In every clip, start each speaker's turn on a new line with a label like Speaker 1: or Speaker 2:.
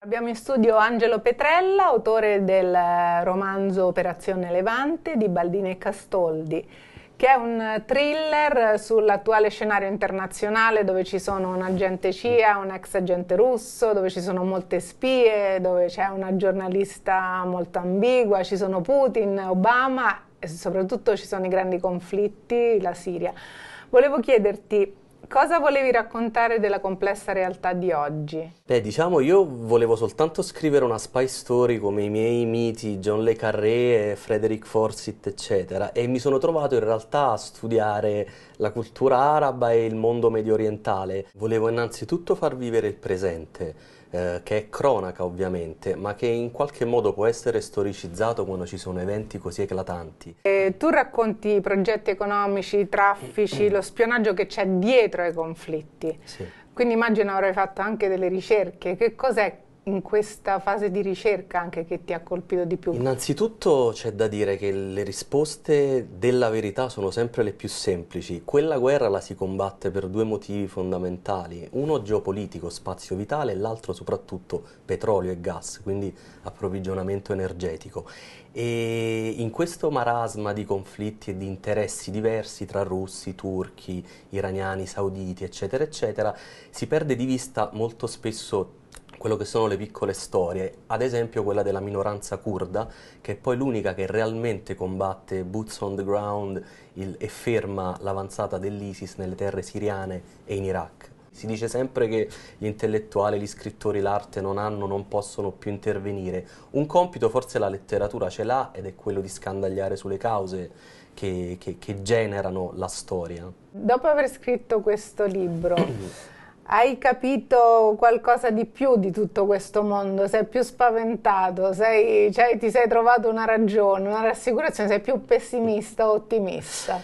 Speaker 1: Abbiamo in studio Angelo Petrella, autore del eh, romanzo Operazione Levante di Baldini e Castoldi, che è un thriller sull'attuale scenario internazionale dove ci sono un agente CIA, un ex agente russo, dove ci sono molte spie, dove c'è una giornalista molto ambigua, ci sono Putin, Obama e soprattutto ci sono i grandi conflitti, la Siria. Volevo chiederti Cosa volevi raccontare della complessa realtà di oggi?
Speaker 2: Beh, diciamo, io volevo soltanto scrivere una spy story come i miei miti, John Le Carré, Frederick Forsyth, eccetera, e mi sono trovato in realtà a studiare la cultura araba e il mondo medio orientale. Volevo innanzitutto far vivere il presente, eh, che è cronaca ovviamente, ma che in qualche modo può essere storicizzato quando ci sono eventi così eclatanti.
Speaker 1: E tu racconti i progetti economici, i traffici, lo spionaggio che c'è dietro dietro ai conflitti. Sì. Quindi immagino avrai fatto anche delle ricerche. Che cos'è in questa fase di ricerca anche che ti ha colpito di più?
Speaker 2: Innanzitutto c'è da dire che le risposte della verità sono sempre le più semplici. Quella guerra la si combatte per due motivi fondamentali, uno geopolitico, spazio vitale, e l'altro soprattutto petrolio e gas, quindi approvvigionamento energetico. E in questo marasma di conflitti e di interessi diversi tra russi, turchi, iraniani, sauditi, eccetera, eccetera, si perde di vista molto spesso quello che sono le piccole storie, ad esempio quella della minoranza kurda, che è poi l'unica che realmente combatte boots on the ground il, e ferma l'avanzata dell'ISIS nelle terre siriane e in Iraq. Si dice sempre che gli intellettuali, gli scrittori, l'arte non hanno, non possono più intervenire. Un compito forse la letteratura ce l'ha ed è quello di scandagliare sulle cause che, che, che generano la storia.
Speaker 1: Dopo aver scritto questo libro, hai capito qualcosa di più di tutto questo mondo, sei più spaventato, sei, cioè, ti sei trovato una ragione, una rassicurazione, sei più pessimista o ottimista?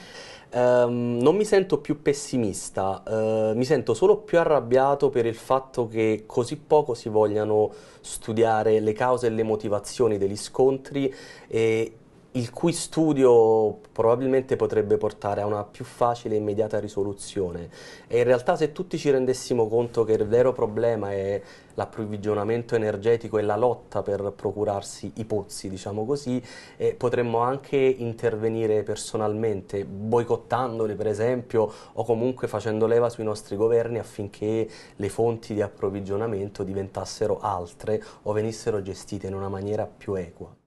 Speaker 2: Um, non mi sento più pessimista, uh, mi sento solo più arrabbiato per il fatto che così poco si vogliano studiare le cause e le motivazioni degli scontri e, il cui studio probabilmente potrebbe portare a una più facile e immediata risoluzione. E in realtà se tutti ci rendessimo conto che il vero problema è l'approvvigionamento energetico e la lotta per procurarsi i pozzi, diciamo così, eh, potremmo anche intervenire personalmente, boicottandoli per esempio o comunque facendo leva sui nostri governi affinché le fonti di approvvigionamento diventassero altre o venissero gestite in una maniera più equa.